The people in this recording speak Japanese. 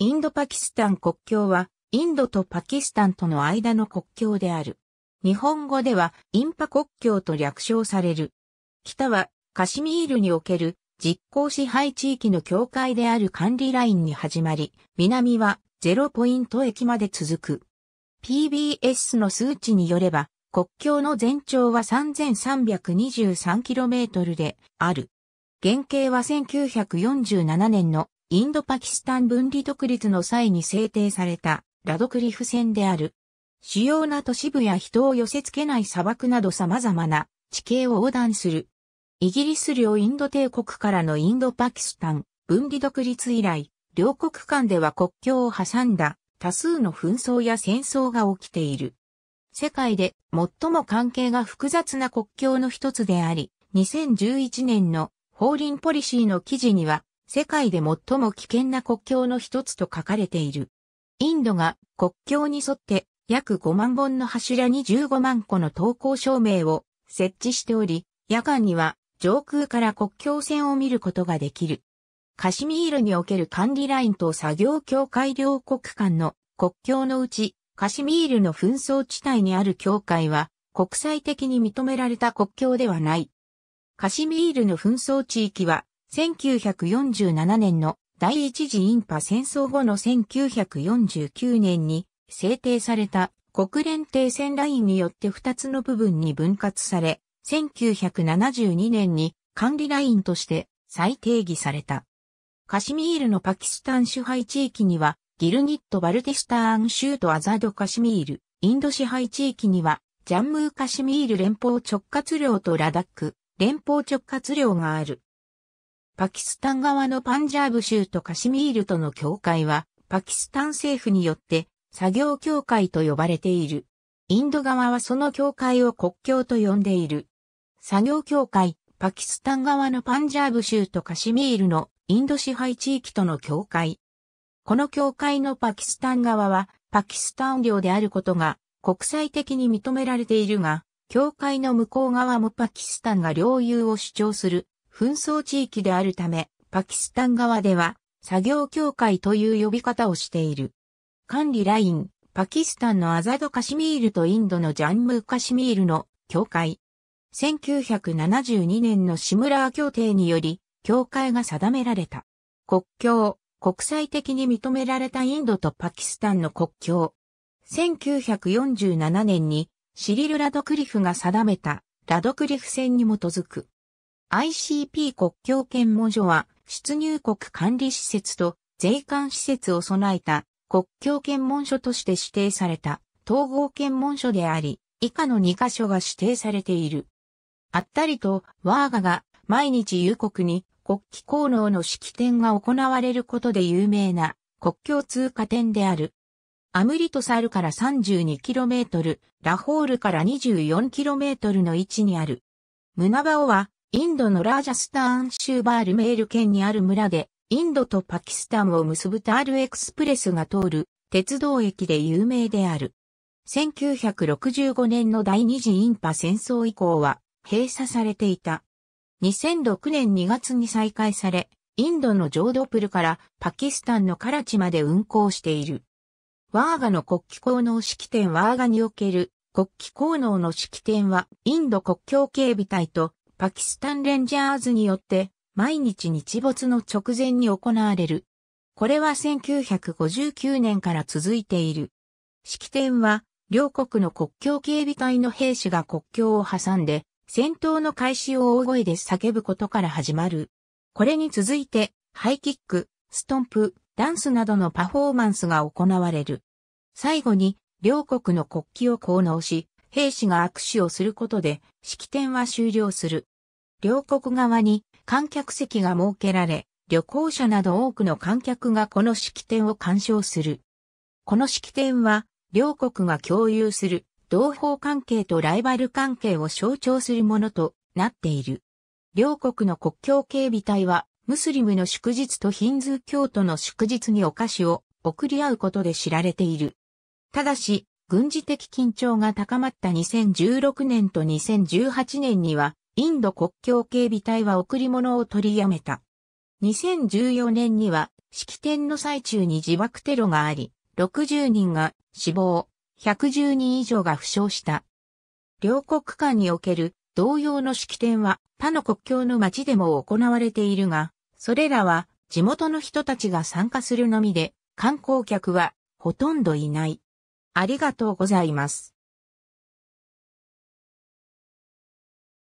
インドパキスタン国境は、インドとパキスタンとの間の国境である。日本語では、インパ国境と略称される。北は、カシミールにおける実行支配地域の境界である管理ラインに始まり、南はゼロポイント駅まで続く。PBS の数値によれば、国境の全長は 3323km である。原型は1947年のインドパキスタン分離独立の際に制定されたラドクリフ線である。主要な都市部や人を寄せ付けない砂漠など様々な地形を横断する。イギリス領インド帝国からのインドパキスタン分離独立以来、両国間では国境を挟んだ多数の紛争や戦争が起きている。世界で最も関係が複雑な国境の一つであり、2011年の法輪ポリシーの記事には世界で最も危険な国境の一つと書かれている。インドが国境に沿って約5万本の柱に15万個の投降証明を設置しており、夜間には上空から国境線を見ることができる。カシミールにおける管理ラインと作業境界両国間の国境のうち、カシミールの紛争地帯にある境界は国際的に認められた国境ではない。カシミールの紛争地域は1947年の第一次インパ戦争後の1949年に制定された国連停戦ラインによって2つの部分に分割され、1972年に管理ラインとして再定義された。カシミールのパキスタン支配地域には、ギルニット・バルティスターン州とアザード・カシミール、インド支配地域には、ジャンムー・カシミール連邦直轄領とラダック、連邦直轄領がある。パキスタン側のパンジャーブ州とカシミールとの境界は、パキスタン政府によって作業境界と呼ばれている。インド側はその境界を国境と呼んでいる。作業境界、パキスタン側のパンジャーブ州とカシミールのインド支配地域との境界。この境界のパキスタン側はパキスタン領であることが国際的に認められているが、境界の向こう側もパキスタンが領有を主張する紛争地域であるため、パキスタン側では作業協会という呼び方をしている。管理ライン、パキスタンのアザドカシミールとインドのジャンムーカシミールの協会。1972年のシムラー協定により、協会が定められた。国境、国際的に認められたインドとパキスタンの国境。1947年にシリル・ラドクリフが定めたラドクリフ線に基づく ICP 国境検問所は出入国管理施設と税関施設を備えた国境検問所として指定された統合検問所であり、以下の2カ所が指定されている。あったりと、ワーガが毎日夕刻に国旗功能の式典が行われることで有名な国境通過点である。アムリトサルから 32km、ラホールから 24km の位置にある。ムナバオはインドのラージャスターン州バールメール県にある村で、インドとパキスタンを結ぶタールエクスプレスが通る鉄道駅で有名である。1965年の第二次インパ戦争以降は閉鎖されていた。2006年2月に再開され、インドのジョードプルからパキスタンのカラチまで運行している。ワーガの国旗功能式典ワーガにおける国旗功能の式典はインド国境警備隊とパキスタンレンジャーズによって毎日日没の直前に行われる。これは1959年から続いている。式典は両国の国境警備隊の兵士が国境を挟んで戦闘の開始を大声で叫ぶことから始まる。これに続いてハイキック、ストンプ、ダンスなどのパフォーマンスが行われる。最後に両国の国旗を奉納し、兵士が握手をすることで式典は終了する。両国側に観客席が設けられ、旅行者など多くの観客がこの式典を鑑賞する。この式典は両国が共有する同胞関係とライバル関係を象徴するものとなっている。両国の国境警備隊はムスリムの祝日とヒンズー教徒の祝日にお菓子を送り合うことで知られている。ただし、軍事的緊張が高まった2016年と2018年には、インド国境警備隊は贈り物を取りやめた。2014年には、式典の最中に自爆テロがあり、60人が死亡、110人以上が負傷した。両国間における同様の式典は他の国境の町でも行われているが、それらは地元の人たちが参加するのみで、観光客はほとんどいない。ありがとうございます。